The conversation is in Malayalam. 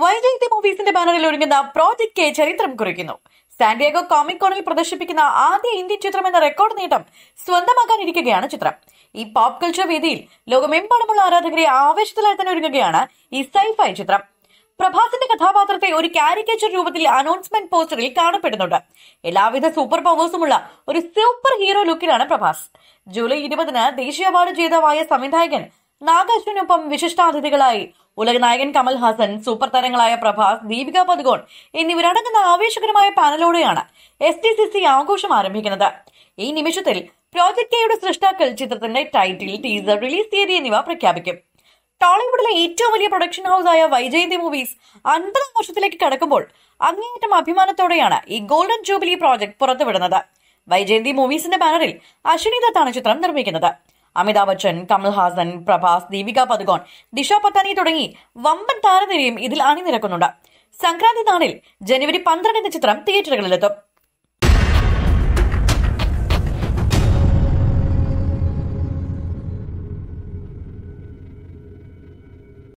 വൈജയന്തി മൂവീസിന്റെ ബാനറിൽ ഒരുങ്ങുന്ന പ്രോജക്റ്റ് കെ ചരിത്രം കുറിക്കുന്നു സാന്റിയാഗോ കോമിക് കോണിൽ പ്രദർശിപ്പിക്കുന്ന ആദ്യ ഇന്ത്യൻ ചിത്രം എന്ന റെക്കോർഡ് നേട്ടം സ്വന്തമാക്കാനിരിക്കുകയാണ് ചിത്രം ഈ പോപ്പ് കൾച്ചർ വേദിയിൽ ലോകമെമ്പാടുമുള്ള ആരാധകരെ തന്നെ ഒരുങ്ങുകയാണ് ഈ സൈഫൈ ചിത്രം പ്രഭാസിന്റെ കഥാപാത്രത്തെ ഒരു കാരിക്കേച്ചർ രൂപത്തിൽ അനൗൺസ്മെന്റ് പോസ്റ്ററിൽ കാണപ്പെടുന്നുണ്ട് എല്ലാവിധ സൂപ്പർ പവേഴ്സുമുള്ള ഒരു സൂപ്പർ ഹീറോ ലുക്കിലാണ് പ്രഭാസ് ജൂലൈ ഇരുപതിന് ദേശീയ അവാർഡ് ജേതാവായ സംവിധായകൻ നാഗാശ്വനൊപ്പം വിശിഷ്ടാതിഥികളായി ഉലകനായകൻ കമൽ ഹാസൻ സൂപ്പർ താരങ്ങളായ പ്രഭാസ് ദീപിക പദുകോൺ എന്നിവരടങ്ങുന്ന ആവേശകരമായ പാനലോടെയാണ് എസ് ടി സി സി ആഘോഷം ആരംഭിക്കുന്നത് ഈ നിമിഷത്തിൽ പ്രോജക്ട് കെയുടെ സൃഷ്ടാക്കൾ ചിത്രത്തിന്റെ ടൈറ്റിൽ ടീസർ റിലീസ് തീയതി എന്നിവ പ്രഖ്യാപിക്കും ടോളിവുഡിലെ ഏറ്റവും വലിയ പ്രൊഡക്ഷൻ ഹൗസ് ആയ വൈജയന്തി മൂവീസ് അൻപത് വർഷത്തിലേക്ക് കടക്കുമ്പോൾ അങ്ങേയറ്റം അഭിമാനത്തോടെയാണ് ഈ ഗോൾഡൻ ജൂബിലി പ്രോജക്ട് പുറത്തുവിടുന്നത് വൈജയന്തി മൂവീസിന്റെ ബാനറിൽ അശ്വിനി ദത്താണ് ചിത്രം നിർമ്മിക്കുന്നത് അമിതാഭ് ബച്ചൻ കമൽഹാസൻ പ്രഭാസ് ദീപിക പദുകോൺ ദിഷ പത്താനി തുടങ്ങി വമ്പൻ താരനിരയും ഇതിൽ അണിനിരക്കുന്നുണ്ട് സംക്രാന്തി നാളിൽ ജനുവരി പന്ത്രണ്ടിന്റെ ചിത്രം തിയേറ്ററുകളിലെത്തും